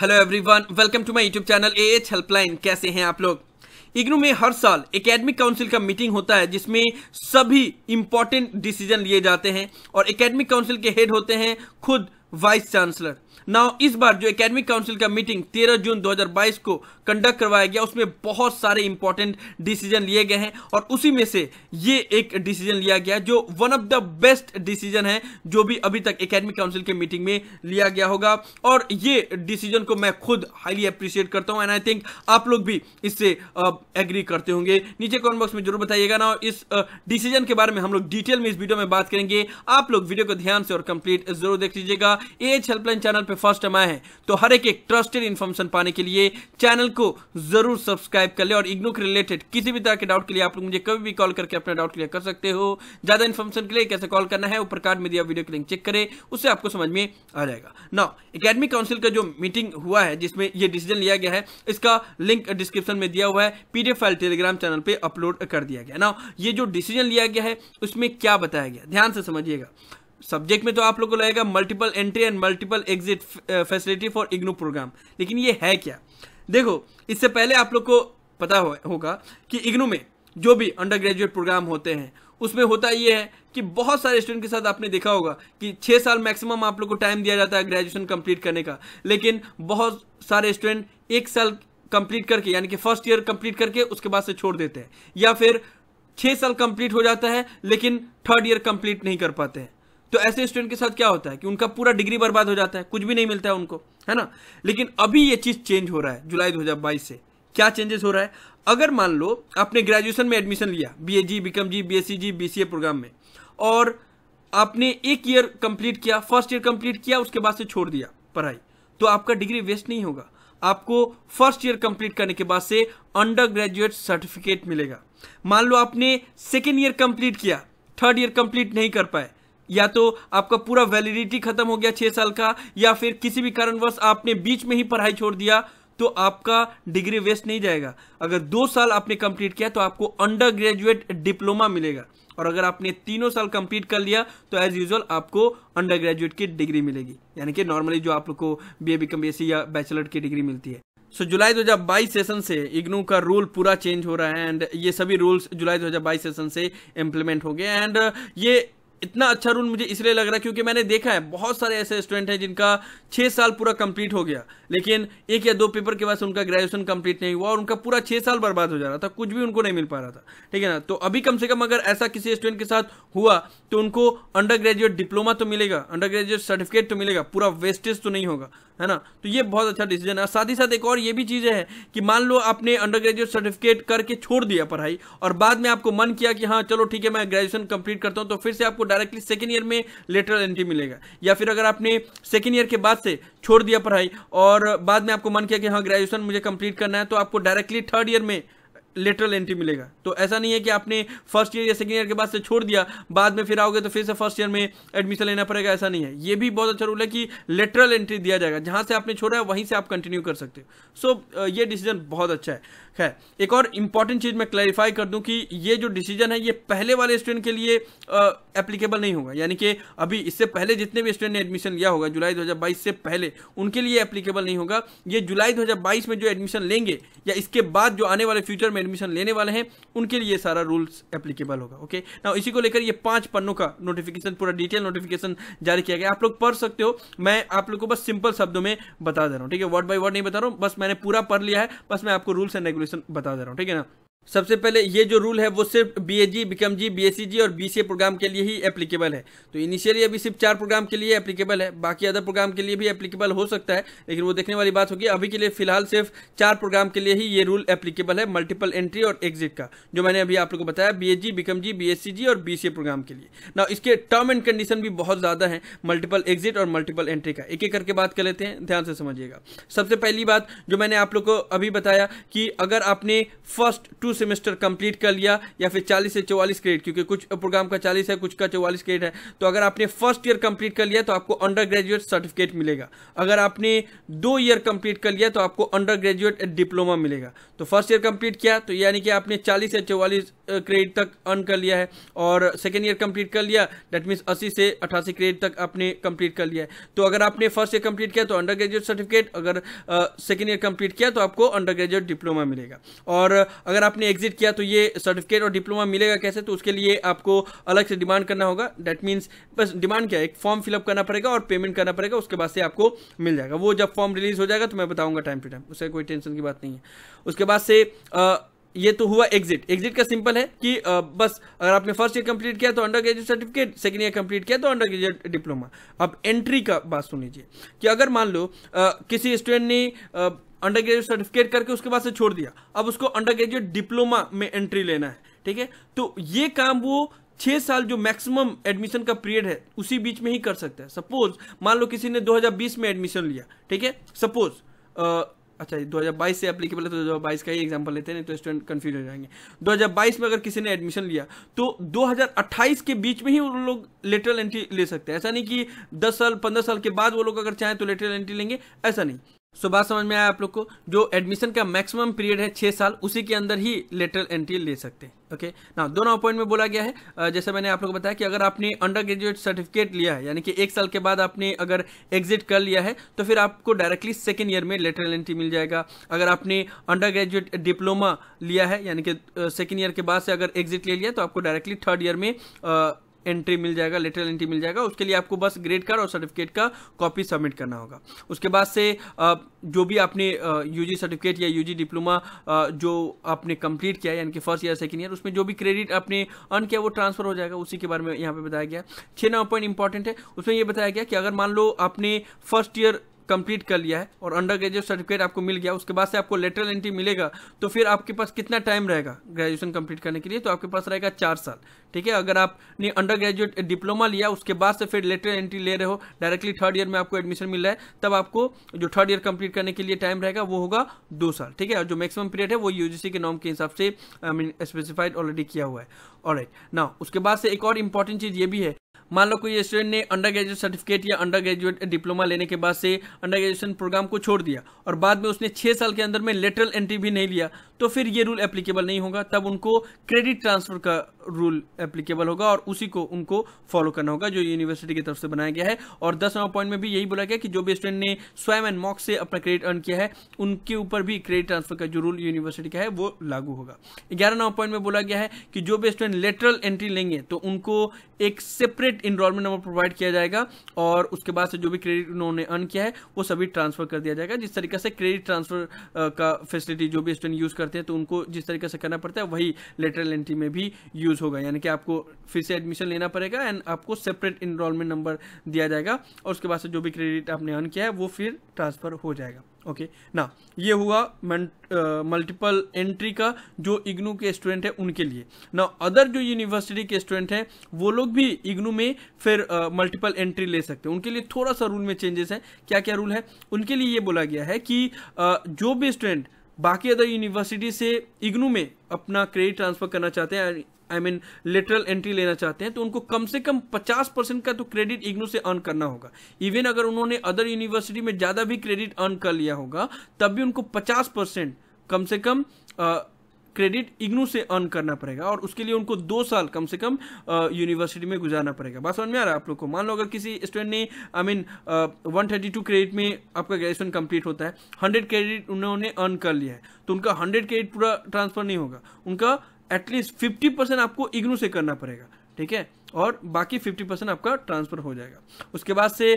Hello everyone welcome to my YouTube channel A H helpline कैसे हैं आप लोग इग्नू में हर साल एकेडमिक काउंसिल का मीटिंग होता है जिसमें सभी इंपॉर्टेंट डिसीजन लिए जाते हैं और एकेडमिक काउंसिल के हेड होते हैं खुद वाइस चांसलर नाउ इस बार जो एकेडमिक काउंसिल का मीटिंग 13 जून 2022 को कंडक्ट करवाया गया उसमें बहुत सारे इंपॉर्टेंट डिसीजन लिए गए हैं और उसी में से ये एक डिसीजन लिया गया जो one of the best decision है जो भी अभी तक एकेडमिक काउंसिल के मीटिंग में लिया गया होगा और ये डिसीजन को मैं खुद हाईली अप्रिशिएट करता हूँ एंड आई थिंक आप लोग भी इससे एग्री uh, करते होंगे नीचे कॉमेंट बॉक्स में जरूर बताइएगा ना इस डिसीजन uh, के बारे में हम लोग डिटेल में इस वीडियो में बात करेंगे आप लोग वीडियो को ध्यान से और कंप्लीट जरूर देख लीजिएगा एज हेल्पलाइन चैनल पे फर्स्ट टाइम आए हैं तो हर एक एक ट्रस्टेड इन्फॉर्मेशन पाने के लिए चैनल को जरूर सब्सक्राइब कर ले और इग्नो के रिलेटेड किसी भी तरह के डाउट के लिए आप लोग मुझे कभी भी कॉल करके अपना डाउट क्लियर कर सकते हो ज्यादा इन्फॉर्मेशन के लिए कैसे कॉल करना है ऊपर कार्ड में दिया वीडियो की लिंक चेक करें उससे आपको समझ में आ जाएगा ना अकेडमी काउंसिल का जो मीटिंग हुआ है जिसमें यह डिसीजन लिया गया है इसका लिंक डिस्क्रिप्शन में दिया हुआ है पीडीएफ फाइल टेलीग्राम चैनल पर अपलोड कर दिया गया ना ये जो डिसीजन लिया गया है उसमें क्या बताया गया ध्यान से समझिएगा सब्जेक्ट में तो आप लोग को लगेगा multiple entry and multiple exit facility for IGNOU programme लेकिन ये है क्या देखो इससे पहले आप लोग को पता हो, होगा कि इग्नू में जो भी अंडर ग्रेजुएट प्रोग्राम होते हैं उसमें होता ये है कि बहुत सारे स्टूडेंट के साथ आपने देखा होगा कि छः साल मैक्सिमम आप लोग को टाइम दिया जाता है ग्रेजुएशन कंप्लीट करने का लेकिन बहुत सारे स्टूडेंट एक साल कंप्लीट करके यानी कि फर्स्ट ईयर कंप्लीट करके उसके बाद से छोड़ देते हैं या फिर छः साल कंप्लीट हो जाता है लेकिन थर्ड ईयर कंप्लीट नहीं कर पाते हैं तो ऐसे स्टूडेंट के साथ क्या होता है कि उनका पूरा डिग्री बर्बाद हो जाता है कुछ भी नहीं मिलता है उनको है ना लेकिन अभी ये चीज़ चेंज हो रहा है जुलाई 2022 से क्या चेंजेस हो रहा है अगर मान लो आपने ग्रेजुएशन में एडमिशन लिया B A G B Com G B S C G B C A programme में और आपने एक ईयर कंप्लीट किया फर्स्ट ईयर कंप्लीट किया उसके बाद से छोड़ दिया पढ़ाई तो आपका डिग्री वेस्ट नहीं होगा आपको फर्स्ट ईयर कंप्लीट करने के बाद से अंडर ग्रेजुएट सर्टिफिकेट मिलेगा मान लो आपने सेकेंड ईयर कंप्लीट किया थर्ड ईयर कंप्लीट नहीं कर पाए या तो आपका पूरा वैलिडिटी खत्म हो गया छह साल का या फिर किसी भी कारणवश आपने बीच में ही पढ़ाई छोड़ दिया तो आपका डिग्री वेस्ट नहीं जाएगा अगर दो साल आपने कंप्लीट किया तो आपको अंडर ग्रेजुएट डिप्लोमा मिलेगा और अगर आपने तीनों साल कंप्लीट कर लिया तो एज यूजल आपको अंडर ग्रेजुएट की डिग्री मिलेगी यानी कि नॉर्मली जो आप लोग को B A B Com B या बैचलर की डिग्री मिलती है सो so, जुलाई 2022 सेशन से इग्नू का रूल पूरा चेंज हो रहा है एंड ये सभी रूल्स जुलाई 2022 सेशन से इम्प्लीमेंट हो गए एंड ये इतना अच्छा रूल मुझे इसलिए लग रहा है क्योंकि मैंने देखा है बहुत सारे ऐसे स्टूडेंट हैं जिनका छः साल पूरा कंप्लीट हो गया लेकिन एक या दो पेपर के बाद उनका ग्रेजुएशन कंप्लीट नहीं हुआ और उनका पूरा छः साल बर्बाद हो जा रहा था कुछ भी उनको नहीं मिल पा रहा था ठीक है ना तो अभी कम से कम अगर ऐसा किसी स्टूडेंट के साथ हुआ तो उनको अंडर ग्रेजुएट डिप्लोमा तो मिलेगा अंडर ग्रेजुएट सर्टिफिकेट तो मिलेगा पूरा वेस्टेज तो नहीं होगा है ना तो ये बहुत अच्छा डिसीजन है साथ ही साथ एक और ये भी चीज़ है कि मान लो आपने अंडर ग्रेजुएट सर्टिफिकेट करके छोड़ दिया पढ़ाई और बाद में आपको मन किया कि हाँ चलो ठीक है मैं ग्रेजुएशन कंप्लीट करता हूँ तो फिर से आपको डायरेक्टली सेकेंड ईयर में लेटरल एंट्री मिलेगा या फिर अगर आपने सेकेंड ईयर के बाद से छोड़ दिया पढ़ाई और बाद में आपको मन किया कि हाँ ग्रेजुएशन मुझे कंप्लीट करना है तो आपको डायरेक्टली थर्ड ईयर में लेटरल एंट्री मिलेगा तो ऐसा नहीं है कि आपने फर्स्ट ईयर या सेकेंड ईयर के बाद से छोड़ दिया बाद में फिर आओगे तो फिर से फर्स्ट ईयर में एडमिशन लेना पड़ेगा ऐसा नहीं है ये भी बहुत अच्छा रूल है कि लेटरल एंट्री दिया जाएगा जहाँ से आपने छोड़ा है वहीं से आप कंटिन्यू कर सकते हो सो ये डिसीजन बहुत अच्छा है खैर एक और इंपॉर्टेंट चीज़ मैं क्लैरिफाई कर दूं कि ये जो डिसीजन है ये पहले वाले स्टूडेंट के लिए एप्लीकेबल नहीं होगा यानी कि अभी इससे पहले जितने भी स्टूडेंट ने एडमिशन लिया होगा जुलाई 2022 से पहले उनके लिए एप्लीकेबल नहीं होगा ये जुलाई 2022 में जो एडमिशन लेंगे या इसके बाद जो आने वाले फ्यूचर में में एडमिशन लेने वाले हैं उनके लिए सारा रूल्स एप्लीकेबल होगा ओके ना इसी को लेकर ये पांच पन्नों का नोटिफिकेशन पूरा डिटेल नोटिफिकेशन जारी किया गया आप लोग पढ़ सकते हो मैं आप लोग को बस सिंपल शब्दों में बता दे रहा हूँ ठीक है वर्ड बाई वर्ड नहीं बता रहा हूँ बस मैंने पूरा पढ़ लिया है बस मैं आपको रूल्स एंड रेगुलेशन बता दे रहा हूँ ठीक है ना सबसे पहले ये जो रूल है वो सिर्फ B A G B Com G B S C G और बी सी ए प्रोग्राम के लिए ही एप्लीकेबल है तो इनिशियली अभी सिर्फ चार प्रोग्राम के लिए एप्लीकेबल है बाकी अदर प्रोग्राम के लिए भी एप्लीकेबल हो सकता है लेकिन वो देखने वाली बात होगी अभी के लिए फिलहाल सिर्फ चार प्रोग्राम के लिए ही ये रूल एप्लीकेबल है मल्टीपल एंट्री और एग्जिट का जो मैंने अभी आप लोग को बताया B A G B Com G B S C G और बी सी ए प्रोग्राम के लिए ना इसके टर्म एंड कंडीशन भी बहुत ज़्यादा है मल्टीपल एग्जिट और मल्टीपल एंट्री का एक एक करके बात कर लेते हैं ध्यान से समझिएगा सबसे पहली बात जो मैंने आप लोग को अभी बताया कि अगर आपने फर्स्ट टू सेमेस्टर कंप्लीट कर लिया या फिर 40 से 44 क्रेडिट क्योंकि कुछ प्रोग्राम का 40 है कुछ का 44 क्रेडिट है तो अगर आपने फर्स्ट ईयर कंप्लीट कर लिया तो आपको अंडर ग्रेजुएट सर्टिफिकेट मिलेगा अगर आपने दो ईयर कंप्लीट कर लिया तो आपको अंडर ग्रेजुएट डिप्लोमा मिलेगा तो फर्स्ट ईयर कंप्लीट किया तो यानी कि आपने चालीस से चौवालीस क्रेडिट तक अर्न कर लिया है और सेकेंड ईयर कंप्लीट कर लिया डेट मीन्स अस्सी से अठासी क्रेडिट तक आपने कंप्लीट कर लिया है तो अगर आपने फर्स्ट ईयर कंप्लीट किया तो अंडर ग्रेजुएट सर्टिफिकेट अगर सेकेंड ईयर कंप्लीट किया तो आपको अंडर ग्रेजुएट डिप्लोमा मिलेगा और अगर आप आपने एग्जिट किया तो ये सर्टिफिकेट और डिप्लोमा मिलेगा कैसे तो उसके लिए आपको अलग से डिमांड करना होगा डैट मीन्स बस डिमांड क्या है एक फॉर्म फिलअप करना पड़ेगा और पेमेंट करना पड़ेगा उसके बाद से आपको मिल जाएगा वो जब फॉर्म रिलीज हो जाएगा तो मैं बताऊँगा टाइम टू टाइम उससे कोई टेंशन की बात नहीं है उसके बाद से आ, ये तो हुआ एग्जिट एग्जिट का सिंपल है कि बस अगर आपने फर्स्ट ईयर कंप्लीट किया तो undergraduate certificate second year complete किया तो अंडर ग्रेजुएट डिप्लोमा अब एंट्री का बात सुन लीजिए कि अगर मान लो किसी स्टूडेंट ने अंडर ग्रेजुएट सर्टिफिकेट करके उसके बाद से छोड़ दिया अब उसको अंडर ग्रेजुएट डिप्लोमा में एंट्री लेना है ठीक है तो ये काम वो छः साल जो मैक्सिमम एडमिशन का पीरियड है उसी बीच में ही कर सकता है सपोज मान लो किसी ने 2020 में एडमिशन लिया ठीक है सपोज अच्छा दो हजार बाईस से एप्लीकेबल है तो बाईस का ही एग्जाम्पल लेते हैं तो स्टूडेंट कन्फ्यूज हो जाएंगे दो हजार बाईस में अगर किसी ने एडमिशन लिया तो दो हजार अट्ठाईस के बीच में ही वो लोग लेटरल एंट्री ले सकते हैं ऐसा नहीं कि दस साल पंद्रह साल के बाद वो लोग अगर चाहें तो लेटरल एंट्री लेंगे ऐसा नहीं सो बात समझ में आया आप लोग को जो एडमिशन का मैक्सिमम पीरियड है छः साल उसी के अंदर ही लेटरल एंट्री ले सकते हैं ओके ना दोनों अपॉइंट में बोला गया है जैसे मैंने आप लोग को बताया कि अगर आपने अंडर ग्रेजुएट सर्टिफिकेट लिया है यानी कि एक साल के बाद आपने अगर एग्जिट कर लिया है तो फिर आपको डायरेक्टली सेकेंड ईयर में लेटरल एंट्री मिल जाएगा अगर आपने अंडर ग्रेजुएट डिप्लोमा लिया है यानी कि सेकेंड ईयर के बाद से अगर एग्जिट ले लिया तो आपको डायरेक्टली थर्ड ईयर में एंट्री मिल जाएगा लेटरल एंट्री मिल जाएगा उसके लिए आपको बस ग्रेड कार्ड और सर्टिफिकेट का कॉपी सबमिट करना होगा उसके बाद से जो भी आपने यूजी सर्टिफिकेट या यूजी डिप्लोमा जो आपने कंप्लीट किया यानी कि फर्स्ट ईयर सेकेंड ईयर उसमें जो भी क्रेडिट आपने अर्न किया वो ट्रांसफर हो जाएगा उसी के बारे में यहाँ पे बताया गया छः नंबर पॉइंट इंपॉर्टेंट है उसमें यह बताया गया कि अगर मान लो आपने फर्स्ट ईयर कंप्लीट कर लिया है और अंडर ग्रेजुएट सर्टिफिकेट आपको मिल गया उसके बाद से आपको लेटरल एंट्री मिलेगा तो फिर आपके पास कितना टाइम रहेगा ग्रेजुएशन कंप्लीट करने के लिए तो आपके पास रहेगा चार साल ठीक है अगर आपने अंडर ग्रेजुएट डिप्लोमा लिया उसके बाद से फिर लेटरल एंट्री ले रहे हो डायरेक्टली थर्ड ईयर में आपको एडमिशन मिल रहा है तब आपको जो थर्ड ईयर कंप्लीट करने के लिए टाइम रहेगा वो होगा दो साल ठीक है और जो मैक्सिमम पीरियड है वो यूजीसी के नॉर्म के हिसाब से आई मीन स्पेसिफाइड ऑलरेडी किया हुआ है और राइट ना उसके बाद से एक और इंपॉर्टेंट चीज़ ये भी है मान लो कोई स्टूडेंट ने अंडर ग्रेजुएट सर्टिफिकेट या अंडर ग्रेजुएट डिप्लोमा लेने के बाद से अंडर ग्रेजुएशन प्रोग्राम को छोड़ दिया और बाद में उसने छः साल के अंदर में लेटरल एंट्री भी नहीं लिया तो फिर ये रूल एप्लीकेबल नहीं होगा तब उनको क्रेडिट ट्रांसफर का रूल एप्लीकेबल होगा और उसी को उनको फॉलो करना होगा जो यूनिवर्सिटी की तरफ से बनाया गया है और दसवा पॉइंट में भी यही बोला गया कि जो भी स्टूडेंट ने स्वयं एंड मॉक से अपना क्रेडिट अर्न किया है उनके ऊपर भी क्रेडिट ट्रांसफर का जो रूल यूनिवर्सिटी का है वो लागू होगा ग्यारह नंबर पॉइंट में बोला गया है कि जो भी स्टूडेंट लेटरल एंट्री लेंगे तो उनको एक सेपरेट इनरोलमेंट नंबर प्रोवाइड किया जाएगा और उसके बाद से जो भी क्रेडिट उन्होंने अर्न किया है वो सभी ट्रांसफर कर दिया जाएगा जिस तरीके से क्रेडिट ट्रांसफर का फैसिलिटी जो भी स्टूडेंट यूज कर करते हैं तो उनको जिस तरीके से करना पड़ता है वही लेटरल एंट्री में भी यूज़ होगा यानी कि आपको फिर से एडमिशन लेना पड़ेगा एंड आपको सेपरेट इनरोलमेंट नंबर दिया जाएगा और उसके बाद से जो भी क्रेडिट आपने अर्न किया है वो फिर ट्रांसफ़र हो जाएगा ओके okay. ना ये हुआ मल्टीपल एंट्री का जो इग्नू के स्टूडेंट है उनके लिए ना अदर जो यूनिवर्सिटी के स्टूडेंट हैं वो लोग भी इग्नू में फिर मल्टीपल uh, एंट्री ले सकते हैं उनके लिए थोड़ा सा रूल में चेंजेस है क्या क्या रूल है उनके लिए ये बोला गया है कि uh, जो भी स्टूडेंट बाकी अदर यूनिवर्सिटी से इग्नू में अपना क्रेडिट ट्रांसफ़र करना चाहते हैं आई मीन लेटरल एंट्री लेना चाहते हैं तो उनको कम से कम 50 परसेंट का तो क्रेडिट इग्नू से अर्न करना होगा इवन अगर उन्होंने अदर यूनिवर्सिटी में ज़्यादा भी क्रेडिट अर्न कर लिया होगा तब भी उनको 50 परसेंट कम से कम क्रेडिट इग्नू से अर्न करना पड़ेगा और उसके लिए उनको दो साल कम से कम यूनिवर्सिटी में गुजारना पड़ेगा बात समझ में आ रहा है आप लोग को मान लो अगर किसी स्टूडेंट ने I mean one thirty two credit में आपका ग्रेजुएशन कंप्लीट होता है हंड्रेड क्रेडिट उन्होंने अर्न कर लिया है तो उनका हंड्रेड क्रेडिट पूरा ट्रांसफर नहीं होगा उनका एटलीस्ट फिफ्टी परसेंट आपको इग्नू से करना पड़ेगा ठीक है और बाकी फिफ्टी परसेंट आपका ट्रांसफ़र हो जाएगा उसके बाद से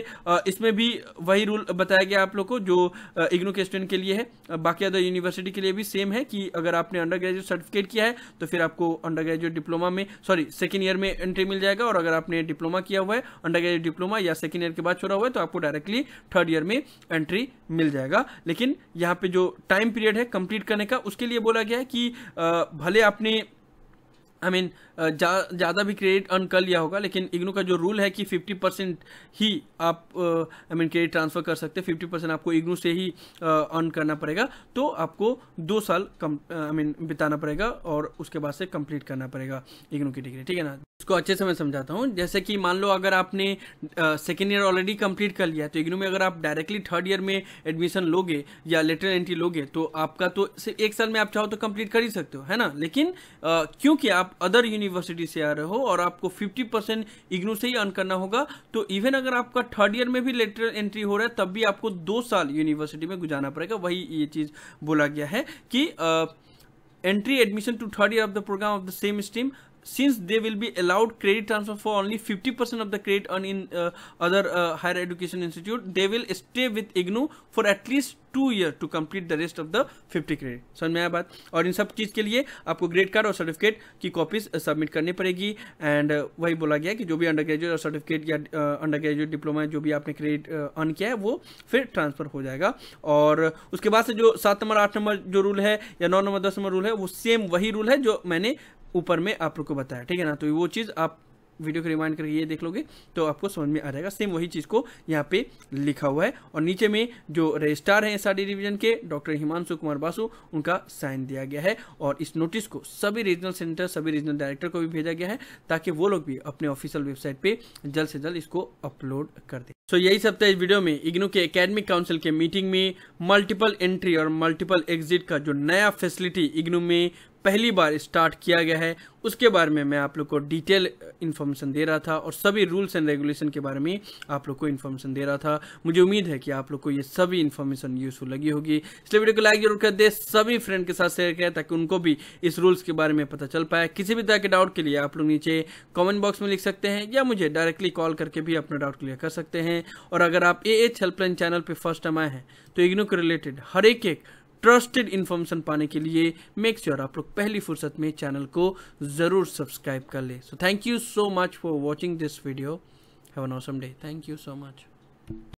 इसमें भी वही रूल बताया गया आप लोग को जो इग्नू के स्टूडेंट के लिए है बाकी अदर यूनिवर्सिटी के लिए भी सेम है कि अगर आपने अंडर ग्रेजुएट सर्टिफिकेट किया है तो फिर आपको अंडर ग्रेजुएट डिप्लोमा में सॉरी सेकेंड ईयर में एंट्री मिल जाएगा और अगर आपने डिप्लोमा किया हुआ है अंडर ग्रेजुएट डिप्लोमा या सेकेंड ईयर के बाद छोड़ा हुआ है तो आपको डायरेक्टली थर्ड ईयर में एंट्री मिल जाएगा लेकिन यहाँ पर जो टाइम पीरियड है कंप्लीट करने का उसके लिए बोला गया है कि भले आपने आई I मीन mean, ज़्यादा भी क्रेडिट अर्न कर लिया होगा लेकिन इग्नू का जो रूल है कि 50 परसेंट ही आप आई मीन क्रेडिट ट्रांसफ़र कर सकते हैं 50 परसेंट आपको इग्नू से ही अर्न करना पड़ेगा तो आपको दो साल कम आई मीन बिताना पड़ेगा और उसके बाद से कंप्लीट करना पड़ेगा इग्नू की डिग्री ठीक है ना इसको अच्छे से मैं समझाता हूँ जैसे कि मान लो अगर आपने सेकेंड ईयर ऑलरेडी कंप्लीट कर लिया तो इग्नू में अगर आप डायरेक्टली थर्ड ईयर में एडमिशन लोगे या लेटर एंट्री लोगे तो आपका तो एक साल में आप चाहो तो कंप्लीट कर ही सकते हो है ना लेकिन क्योंकि आप अदर यूनिवर्स यूनिवर्सिटी से आ रहे हो और आपको 50 परसेंट इग्नू से ही अर्न करना होगा तो इवन अगर आपका थर्ड ईयर में भी लेटर एंट्री हो रहा है तब भी आपको दो साल यूनिवर्सिटी में गुजारना पड़ेगा वही ये चीज़ बोला गया है कि entry admission to third year of the programme of the same stream since they will be allowed credit transfer for only 50% of the credit earned in uh, other uh, higher education institute they will stay with ignu for at least two year to complete the rest of the fifty credit समझ में आया बात और इन सब चीज़ के लिए आपको grade card और सर्टिफिकेट की कॉपीज सबमिट uh, करनी पड़ेगी एंड uh, वही बोला गया कि जो भी अंडर ग्रेजुएट और सर्टिफिकेट या अंडर ग्रेजुएट डिप्लोमा जो भी आपने क्रेडिट अर्न uh, किया है वो फिर ट्रांसफर हो जाएगा और उसके बाद से जो सात नंबर आठ नंबर जो रूल है या नौ नंबर दस नंबर रूल है वो सेम वही रूल है जो मैंने ऊपर में आप लोग को बताया ठीक है ना तो वो चीज़ आप वीडियो को रिमाइंड करके ये देख लोगे तो आपको समझ में आ जाएगा सेम वही चीज़ को यहाँ पे लिखा हुआ है और नीचे में जो रजिस्ट्रार हैं एस डिवीजन के डॉक्टर हिमांशु कुमार बासु उनका साइन दिया गया है और इस नोटिस को सभी रीजनल सेंटर सभी रीजनल डायरेक्टर को भी भेजा गया है ताकि वो लोग भी अपने ऑफिशियल वेबसाइट पर जल्द से जल्द इसको अपलोड कर दें तो यही सब था इस वीडियो में इग्नू के एकेडमिक काउंसिल के मीटिंग में मल्टीपल एंट्री और मल्टीपल एग्जिट का जो नया फैसिलिटी इग्नू में पहली बार स्टार्ट किया गया है उसके बारे में मैं आप लोग को डिटेल इन्फॉर्मेशन दे रहा था और सभी रूल्स एंड रेगुलेशन के बारे में आप लोग को इन्फॉर्मेशन दे रहा था मुझे उम्मीद है कि आप लोग को ये सभी इन्फॉर्मेशन यूजफुल लगी होगी इसलिए वीडियो को लाइक जरूर कर दे सभी फ्रेंड के साथ शेयर करें ताकि उनको भी इस रूल्स के बारे में पता चल पाए किसी भी तरह के डाउट के लिए आप लोग नीचे कॉमेंट बॉक्स में लिख सकते हैं या मुझे डायरेक्टली कॉल करके भी अपना डाउट क्लियर कर सकते हैं और अगर आप ए एच हेल्पलाइन चैनल पर फर्स्ट टाइम आए हैं तो इग्नो के रिलेटेड हर एक एक ट्रस्टेड इन्फॉर्मेशन पाने के लिए मेक श्योर sure आप लोग पहली फुर्सत में चैनल को ज़रूर सब्सक्राइब कर लें so thank you so much for watching this video have an awesome day thank you so much